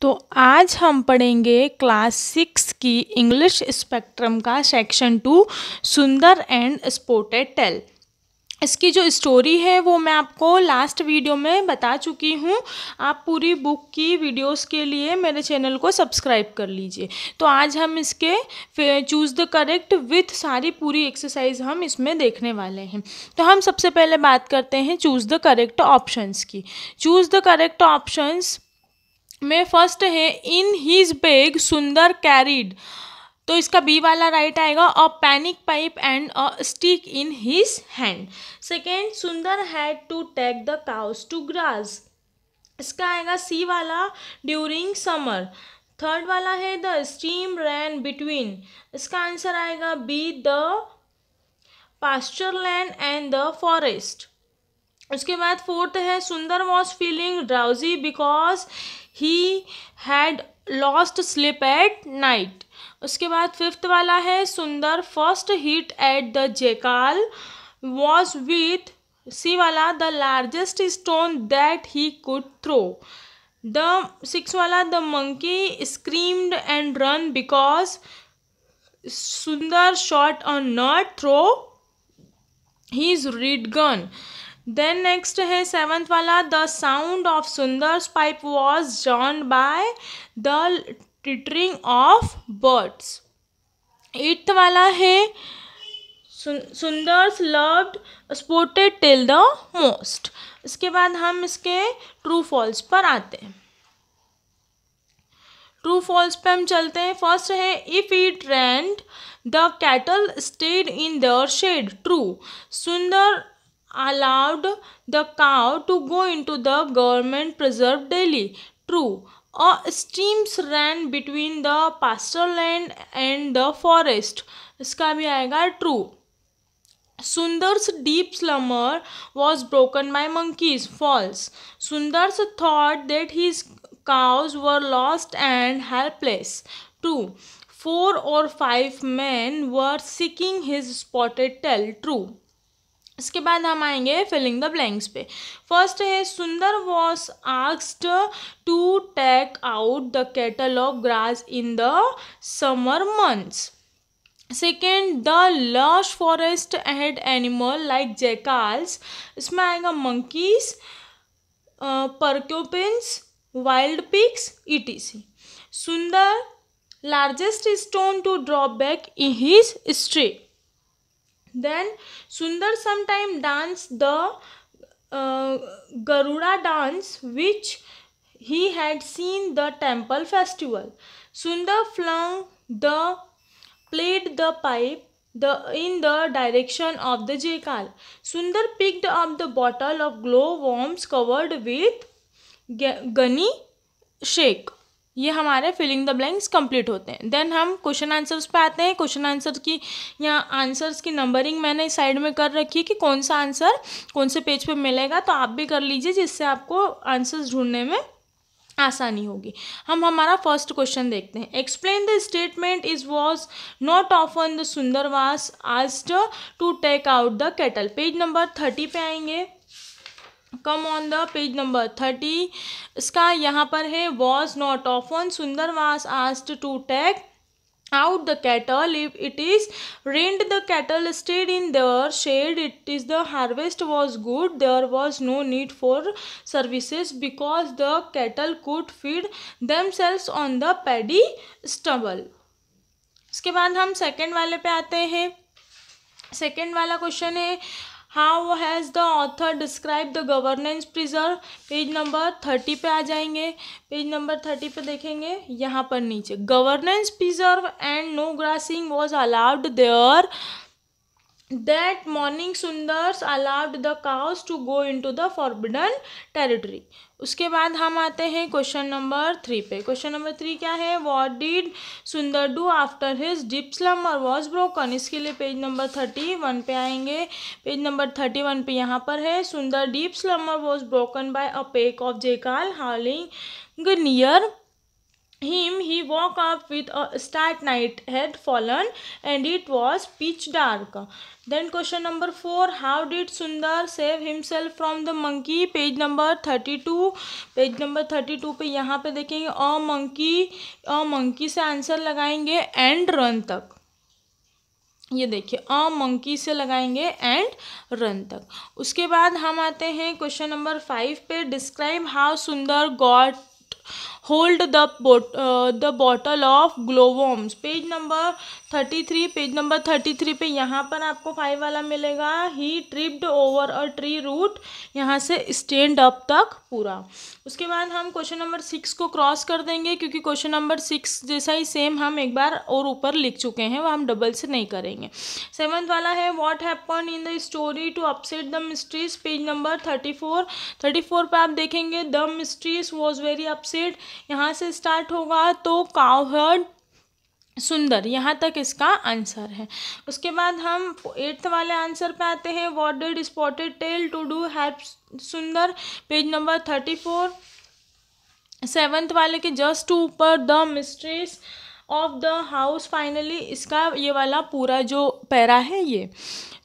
तो आज हम पढ़ेंगे क्लास सिक्स की इंग्लिश स्पेक्ट्रम का section two Sundar and spotted tail इसकी जो स्टोरी है वो मैं आपको लास्ट वीडियो में बता चुकी हूँ आप पूरी बुक की वीडियोस के लिए मेरे चैनल को सब्सक्राइब कर लीजिए तो आज हम इसके चूज़ द करेक्ट विथ सारी पूरी एक्सरसाइज हम इसमें देखने वाले हैं तो हम सबसे पहले बात करते हैं चूज़ द करेक्ट ऑप्शंस की चूज़ द करेक्ट ऑप्शंस में फर्स्ट है in his bag Sundar carried तो इसका बी वाला राइट आएगा a panic pipe and a stick in his hand second Sundar had to take the cows to grass इसका आएगा C वाला ड्यूरिंग समर थर्ड वाला है द स्टीम रैन बिटवीन इसका आंसर आएगा B the pasture land and the forest उसके बाद fourth है Sundar was feeling drowsy because he had lost sleep at night उसके बाद फिफ्थ वाला है Sundar first hit at the jackal was with C वाला the largest stone that he could throw the six वाला the monkey screamed and run because Sundar shot a not throw his reed gun then next है seventh वाला the sound of Sundar's pipe was joined by the tittering of birds eighth वाला है Sundar's loved spotted till the most इसके बाद हम इसके true false पर आते हैं ट्रू फॉल्स पे हम चलते हैं फर्स्ट है if it rained the cattle stayed in their shade true Sundar allowed the cow to go into the government preserve daily. True, uh, streams ran between the pastureland and the forest. इसका true. Sundar's deep slumber was broken by monkeys. False. Sundar's thought that his cows were lost and helpless. True. Four or five men were seeking his spotted tail. True. इसके बाद हम आएंगे filling the blanks पे first है Sundar was asked to take out the cattle of grass in the summer months second the lush forest and animal like jackals इसमें आएगा monkeys porcupines wild pigs ETC Sundar largest stone to drop back in his street then sundar sometime danced the uh, garuda dance which he had seen the temple festival sundar flung the played the pipe the in the direction of the jekal sundar picked up the bottle of glow worms covered with gani shake ये हमारे filling the blanks complete होते हैं then हम question answers पे आते हैं question answer की या आंसर्स की नंबरिंग मैंने साइड में कर रखी है कि कौन सा आंसर कौन से पेज पे मिलेगा तो आप भी कर लीजिए जिससे आपको आंसर्स ढूंढने में आसानी होगी हम हमारा फर्स्ट क्वेश्चन देखते हैं explain the statement is was not of the Sundar was asked to take out the cattle page number thirty पे आएंगे come on the page number thirty इसका यहाँ पर है was not of on Sundar was asked to take out the cattle if it is rained the cattle stayed in their shade it is the harvest was good there was no need for services because the cattle could feed themselves on the paddy stubble इसके बाद हम second वाले पे आते हैं second वाला question है how has the author describe the governance preserve page number thirty पे आ जाएंगे पेज नंबर थर्टी पे देखेंगे यहाँ पर नीचे governance preserve and no grazing was allowed there that morning Sundar's allowed the cows to go into the forbidden territory उसके बाद हम आते हैं क्वेश्चन नंबर थ्री पे क्वेश्चन नंबर थ्री क्या है what did Sundar do after his deep slumber was broken इसके लिए पेज नंबर थर्टी वन पे आएंगे पेज नंबर थर्टी वन पे यहाँ पर है Sundar deep slumber was broken by a pack of jackal howling near him he woke up with a start night had fallen and it was pitch dark then question number 4 how did sundar save himself from the monkey page number 32 page number 32 pe yahan pe dekhenge a monkey a monkey se answer lagayenge and run tak ये देखिए a monkey से लगाएंगे and run तक उसके बाद हम आते हैं क्वेश्चन नंबर फाइव पे describe how Sundar got hold the the bottle of glowworms page number thirty three page number thirty three पे यहाँ पर आपको फाइव वाला मिलेगा he tripped over a tree root यहाँ से स्टैंड अप तक पूरा उसके बाद हम क्वेश्चन नंबर सिक्स को क्रॉस कर देंगे क्योंकि क्वेश्चन नंबर सिक्स जैसा ही सेम हम एक बार और ऊपर लिख चुके हैं वो हम डबल से नहीं करेंगे सेवन्थ वाला है what happen in the story to upset the mistries page number thirty four thirty four पर आप देखेंगे the mistries was very upset यहाँ से स्टार्ट होगा तो कावहर्ड सुंदर यहाँ तक इसका आंसर है उसके बाद हम एट्थ वाले आंसर पे आते हैं what did spotted tail do to help Sundar page number thirty four seventh वाले के जस्ट ऊपर the mistress of the house finally इसका ये वाला पूरा जो पैरा है ये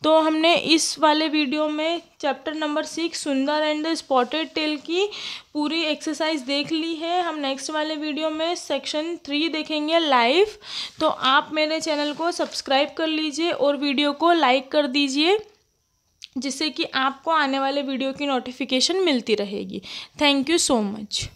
तो हमने इस वाले वीडियो में chapter number six Sundar and the spotted tail की पूरी एक्सरसाइज देख ली है हम नेक्स्ट वाले वीडियो में सेक्शन थ्री देखेंगे लाइव तो आप मेरे चैनल को सब्सक्राइब कर लीजिए और वीडियो को लाइक कर दीजिए जिससे कि आपको आने वाले वीडियो की नोटिफिकेशन मिलती रहेगी थैंक यू सो मच